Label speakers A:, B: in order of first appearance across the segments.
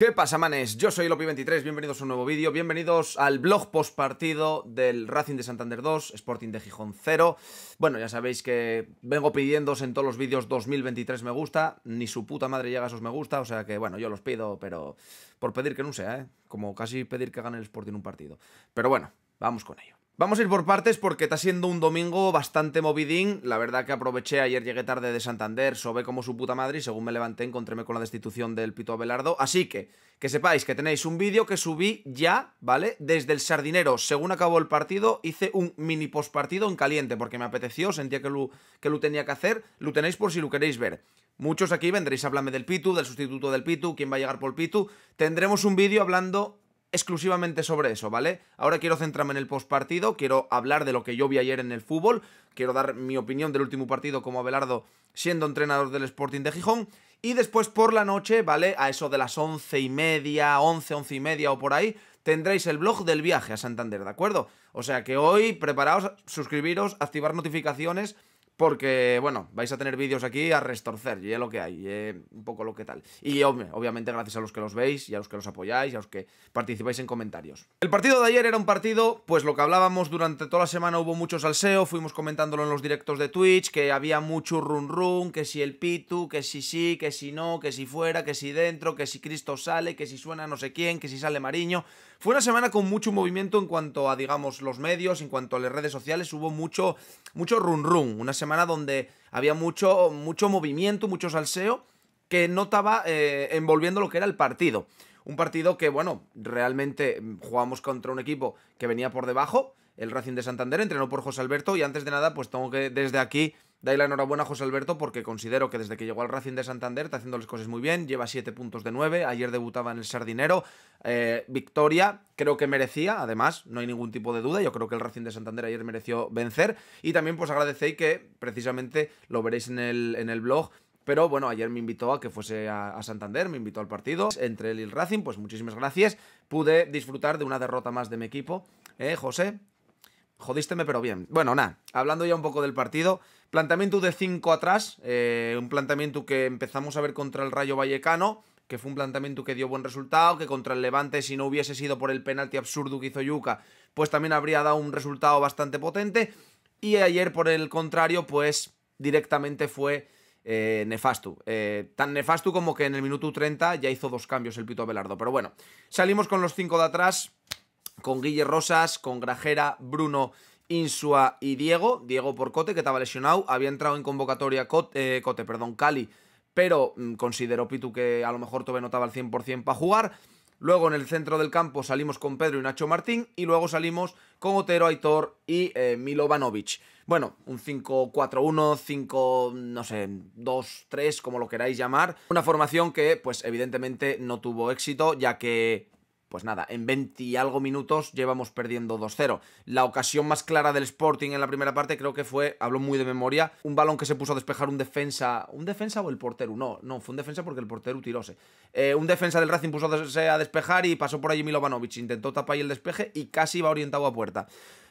A: ¿Qué pasa, manes? Yo soy Lopi23, bienvenidos a un nuevo vídeo, bienvenidos al blog postpartido del Racing de Santander 2, Sporting de Gijón 0. Bueno, ya sabéis que vengo pidiéndos en todos los vídeos 2023 me gusta, ni su puta madre llega a esos me gusta, o sea que bueno, yo los pido, pero por pedir que no sea, ¿eh? Como casi pedir que gane el Sporting un partido. Pero bueno, vamos con ello. Vamos a ir por partes porque está siendo un domingo bastante movidín. La verdad que aproveché, ayer llegué tarde de Santander, sobe como su puta madre y según me levanté encontréme con la destitución del Pito Abelardo. Así que, que sepáis que tenéis un vídeo que subí ya, ¿vale? Desde el Sardinero, según acabó el partido, hice un mini postpartido en caliente porque me apeteció, sentía que lo, que lo tenía que hacer. Lo tenéis por si lo queréis ver. Muchos aquí vendréis a hablarme del Pitu, del sustituto del Pitu, quién va a llegar por el Pitu. Tendremos un vídeo hablando exclusivamente sobre eso, ¿vale? Ahora quiero centrarme en el postpartido, quiero hablar de lo que yo vi ayer en el fútbol, quiero dar mi opinión del último partido como Abelardo siendo entrenador del Sporting de Gijón, y después por la noche, ¿vale? A eso de las once y media, once, once y media o por ahí, tendréis el blog del viaje a Santander, ¿de acuerdo? O sea que hoy preparaos, suscribiros, activar notificaciones porque, bueno, vais a tener vídeos aquí a restorcer, y lo que hay, y un poco lo que tal. Y obviamente gracias a los que los veis, y a los que los apoyáis, y a los que participáis en comentarios. El partido de ayer era un partido, pues lo que hablábamos durante toda la semana hubo mucho salseo, fuimos comentándolo en los directos de Twitch, que había mucho run run, que si el pitu, que si sí, que si no, que si fuera, que si dentro, que si Cristo sale, que si suena no sé quién, que si sale Mariño... Fue una semana con mucho movimiento en cuanto a, digamos, los medios, en cuanto a las redes sociales, hubo mucho, mucho run una semana donde había mucho, mucho movimiento, mucho salseo que no estaba eh, envolviendo lo que era el partido. Un partido que, bueno, realmente mm, jugamos contra un equipo que venía por debajo, el Racing de Santander, entrenó por José Alberto y antes de nada, pues tengo que desde aquí dar la enhorabuena a José Alberto porque considero que desde que llegó al Racing de Santander está haciendo las cosas muy bien, lleva 7 puntos de 9, ayer debutaba en el Sardinero, eh, victoria creo que merecía, además no hay ningún tipo de duda, yo creo que el Racing de Santander ayer mereció vencer y también pues agradecéis que precisamente lo veréis en el, en el blog, pero bueno, ayer me invitó a que fuese a, Santander, me invitó al partido. Entre el y el Racing, pues muchísimas gracias. Pude disfrutar de una derrota más de mi equipo. Eh, José, jodísteme pero bien. Bueno, nada, hablando ya un poco del partido, planteamiento de 5 atrás, eh, un planteamiento que empezamos a ver contra el Rayo Vallecano, que fue un planteamiento que dio buen resultado, que contra el Levante, si no hubiese sido por el penalti absurdo que hizo Yuca, pues también habría dado un resultado bastante potente, y ayer por el contrario, pues directamente fue eh, nefasto. Eh, tan nefasto como que en el minuto 30 ya hizo dos cambios el Pito Abelardo. Pero bueno, salimos con los cinco de atrás, con Guille Rosas, con Grajera, Bruno Insua y Diego. Diego por Cote, que estaba lesionado. Había entrado en convocatoria Cote, eh, perdón, Cali, pero mm, consideró Pitu que a lo mejor Tobe no estaba al 100% para jugar. Luego en el centro del campo salimos con Pedro y Nacho Martín. Y luego salimos con Otero, Aitor y eh, Milovanovic. Bueno, un 5-4-1, 5, no sé, 2, 3, como lo queráis llamar. Una formación que, pues evidentemente no tuvo éxito, ya que pues nada, en 20 y algo minutos llevamos perdiendo 2-0. La ocasión más clara del Sporting en la primera parte creo que fue, hablo muy de memoria, un balón que se puso a despejar un defensa, un defensa o el portero, no, no, fue un defensa porque el portero tiróse. Eh, un defensa del Racing puso a despejar y pasó por allí Milovanovic, intentó tapar ahí el despeje y casi va orientado a puerta.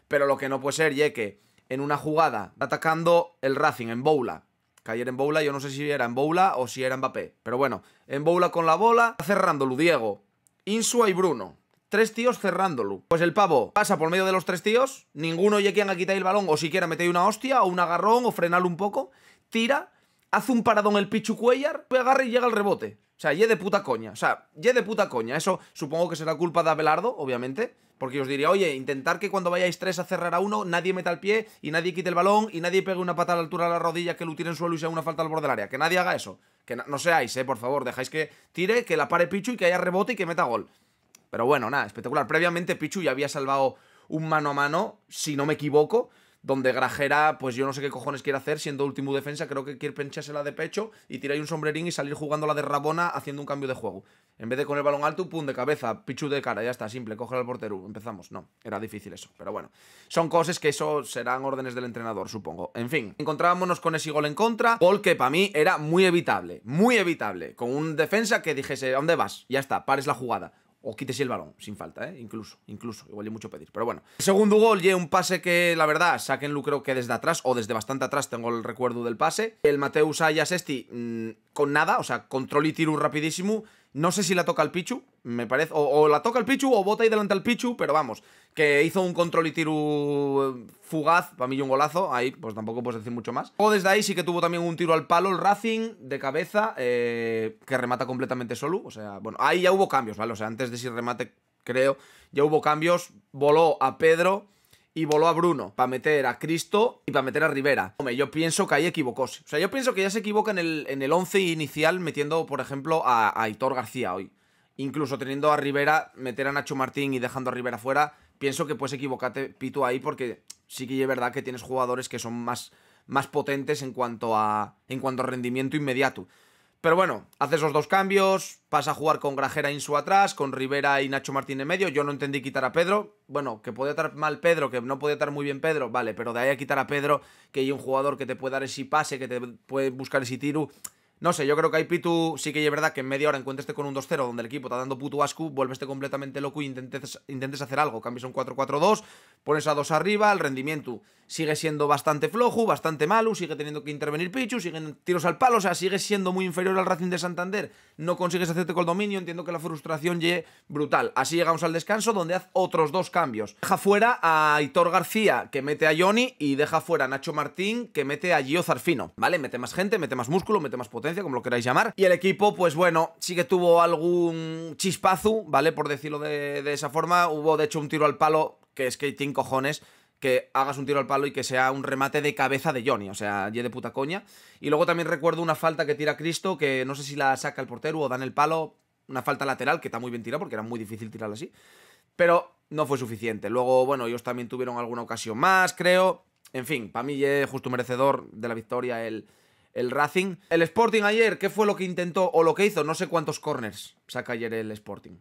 A: Pero lo que no puede ser, Yeke, en una jugada atacando el Racing en Boula, ayer en Boula, yo no sé si era en Boula o si era en Mbappé, pero bueno, en Boula con la bola, cerrando Diego, Insua y Bruno. Tres tíos cerrándolo. Pues el pavo pasa por medio de los tres tíos. Ninguno oye a quitar el balón o siquiera mete una hostia o un agarrón o frenarlo un poco. Tira, hace un paradón el Pichu Cuellar, agarra y llega el rebote. O sea, ye de puta coña. O sea, ye de puta coña. Eso supongo que será culpa de Abelardo, obviamente. Porque os diría, oye, intentar que cuando vayáis tres a cerrar a uno, nadie meta el pie y nadie quite el balón y nadie pegue una pata a la altura de la rodilla que lo tire en suelo y sea una falta al borde del área. Que nadie haga eso. Que no, seáis, eh, por favor. Dejáis que tire, que la pare Pichu y que haya rebote y que meta gol. Pero bueno, nada, espectacular. Previamente Pichu ya había salvado un mano a mano, si no me equivoco donde Grajera, pues yo no sé qué cojones quiere hacer, siendo último defensa, creo que quiere penchársela de pecho y tirar ahí un sombrerín y salir jugando la de Rabona haciendo un cambio de juego. En vez de con el balón alto, pum, de cabeza, pichu de cara, ya está, simple, coger al portero, empezamos. No, era difícil eso, pero bueno. Son cosas que eso serán órdenes del entrenador, supongo. En fin, encontrábamos con ese gol en contra, gol que para mí era muy evitable, muy evitable, con un defensa que dijese, ¿a dónde vas? Ya está, pares la jugada o quites el balón, sin falta, ¿eh? Incluso, incluso. Igual hay mucho pedir, pero bueno. segundo gol, ye, un pase que, la verdad, saquen creo que desde atrás, o desde bastante atrás, tengo el recuerdo del pase. El Mateus Ayasesti... Mm, con nada, o sea, control y tiro rapidísimo. No sé si la toca el Pichu, me parece. O, la toca el Pichu o bota ahí delante al Pichu, pero vamos, que hizo un control y tiro eh, fugaz, para mí un golazo, ahí pues tampoco puedes decir mucho más. O desde ahí sí que tuvo también un tiro al palo el Racing de cabeza, eh, que remata completamente solo, o sea, bueno, ahí ya hubo cambios, ¿vale? O sea, antes de si remate, creo, ya hubo cambios, voló a Pedro y voló a Bruno para meter a Cristo y para meter a Rivera. Hombre, yo pienso que ahí equivocó. O sea, yo pienso que ya se equivoca en el, en el once inicial metiendo, por ejemplo, a, Aitor García hoy. Incluso teniendo a Rivera, meter a Nacho Martín y dejando a Rivera fuera, pienso que puedes equivocarte, Pito, ahí porque sí que es verdad que tienes jugadores que son más, más potentes en cuanto a, en cuanto a rendimiento inmediato. Pero bueno, hace esos dos cambios, pasa a jugar con Grajera en su atrás, con Rivera y Nacho Martín en medio. Yo no entendí quitar a Pedro. Bueno, que podía estar mal Pedro, que no podía estar muy bien Pedro, vale, pero de ahí a quitar a Pedro, que hay un jugador que te puede dar ese pase, que te puede buscar ese tiro, no sé, yo creo que Pitu sí que es verdad que en media hora encuentreste este con un 2-0 donde el equipo está dando puto asco, vuelveste completamente loco y e intentes, intentes hacer algo. Cambias un 4-4-2, pones a dos arriba, el rendimiento sigue siendo bastante flojo, bastante malo, sigue teniendo que intervenir Pichu, siguen tiros al palo, o sea, sigue siendo muy inferior al Racing de Santander. No consigues hacerte con el dominio, entiendo que la frustración ye brutal. Así llegamos al descanso donde haz otros dos cambios. Deja fuera a Hitor García, que mete a Johnny, y deja fuera a Nacho Martín, que mete a Gio Zarfino. ¿Vale? Mete más gente, mete más músculo, mete más potencia como lo queráis llamar. Y el equipo, pues bueno, sí que tuvo algún chispazo, ¿vale? Por decirlo de, esa forma. Hubo, de hecho, un tiro al palo, que es que hay cojones que hagas un tiro al palo y que sea un remate de cabeza de Johnny, o sea, ye de puta coña. Y luego también recuerdo una falta que tira Cristo, que no sé si la saca el portero o dan el palo, una falta lateral, que está muy bien tirada porque era muy difícil tirarla así, pero no fue suficiente. Luego, bueno, ellos también tuvieron alguna ocasión más, creo. En fin, para mí ye justo merecedor de la victoria el, el Racing. El Sporting ayer, ¿qué fue lo que intentó o lo que hizo? No sé cuántos corners saca ayer el Sporting.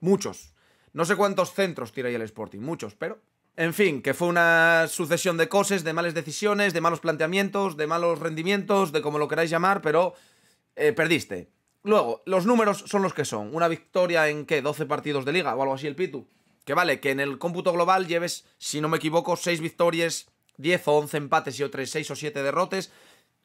A: Muchos. No sé cuántos centros tira ahí el Sporting, muchos, pero... En fin, que fue una sucesión de cosas, de malas decisiones, de malos planteamientos, de malos rendimientos, de como lo queráis llamar, pero eh, perdiste. Luego, los números son los que son. Una victoria en, ¿qué? 12 partidos de liga o algo así el Pitu. Que vale, que en el cómputo global lleves, si no me equivoco, 6 victorias, 10 o 11 empates y otras 6 o 7 derrotes.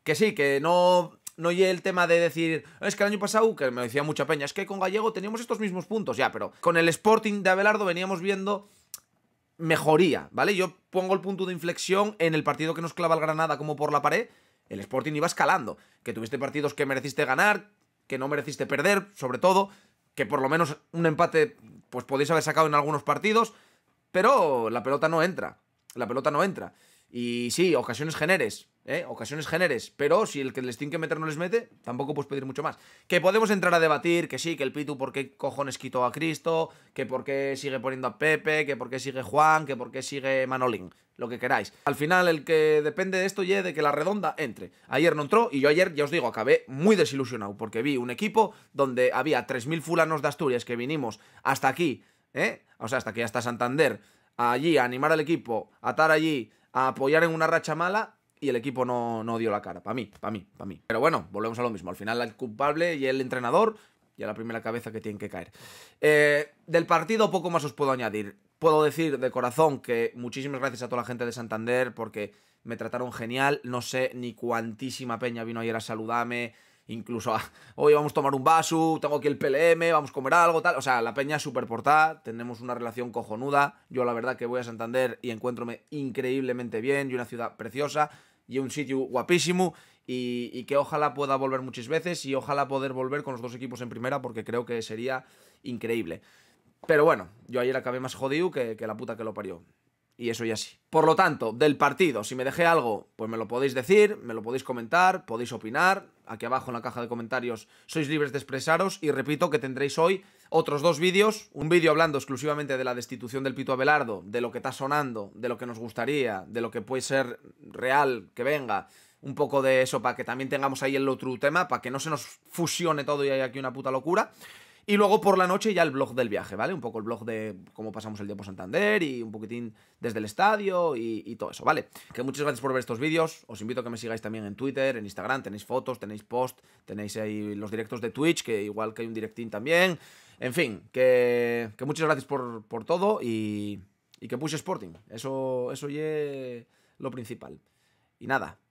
A: Que sí, que no no llegue el tema de decir, es que el año pasado, que me decía mucha peña, es que con Gallego teníamos estos mismos puntos, ya, pero con el Sporting de Abelardo veníamos viendo mejoría, ¿vale? Yo pongo el punto de inflexión en el partido que nos clava el Granada como por la pared, el Sporting iba escalando, que tuviste partidos que mereciste ganar, que no mereciste perder, sobre todo, que por lo menos un empate pues podéis haber sacado en algunos partidos, pero la pelota no entra, la pelota no entra. Y sí, ocasiones generes, ¿eh? ocasiones generes, pero si el que les tiene que meter no les mete, tampoco puedes pedir mucho más. Que podemos entrar a debatir, que sí, que el Pitu por qué cojones quitó a Cristo, que por qué sigue poniendo a Pepe, que por qué sigue Juan, que por qué sigue Manolín, lo que queráis. Al final el que depende de esto ya de que la redonda entre. Ayer no entró y yo ayer, ya os digo, acabé muy desilusionado porque vi un equipo donde había 3.000 fulanos de Asturias que vinimos hasta aquí, ¿eh? o sea, hasta aquí, hasta Santander, allí a animar al equipo, a estar allí, a apoyar en una racha mala y el equipo no, dio la cara. Para mí, para mí, para mí. Pero bueno, volvemos a lo mismo. Al final el culpable y el entrenador y a la primera cabeza que tienen que caer. Eh, del partido poco más os puedo añadir. Puedo decir de corazón que muchísimas gracias a toda la gente de Santander porque me trataron genial. No sé ni cuantísima peña vino ayer a saludarme. Incluso ah, hoy vamos a tomar un vaso, tengo aquí el PLM, vamos a comer algo, tal. O sea, la peña súper portada, tenemos una relación cojonuda. Yo la verdad que voy a Santander y encuentrome increíblemente bien y una ciudad preciosa y un sitio guapísimo y, que ojalá pueda volver muchas veces y ojalá poder volver con los dos equipos en primera porque creo que sería increíble. Pero bueno, yo ayer acabé más jodido que, que la puta que lo parió. Y eso ya sí. Por lo tanto, del partido, si me dejé algo, pues me lo podéis decir, me lo podéis comentar, podéis opinar. Aquí abajo en la caja de comentarios sois libres de expresaros y repito que tendréis hoy otros dos vídeos, un vídeo hablando exclusivamente de la destitución del Pito Abelardo, de lo que está sonando, de lo que nos gustaría, de lo que puede ser real que venga, un poco de eso para que también tengamos ahí el otro tema, para que no se nos fusione todo y haya aquí una puta locura. Y luego por la noche ya el blog del viaje, ¿vale? Un poco el blog de cómo pasamos el día por Santander y un poquitín desde el estadio y, y, todo eso, ¿vale? Que muchas gracias por ver estos vídeos. Os invito a que me sigáis también en Twitter, en Instagram. Tenéis fotos, tenéis post, tenéis ahí los directos de Twitch, que igual que hay un directín también. En fin, que, muchas gracias por, todo y, que push Sporting. Eso, eso es lo principal. Y nada,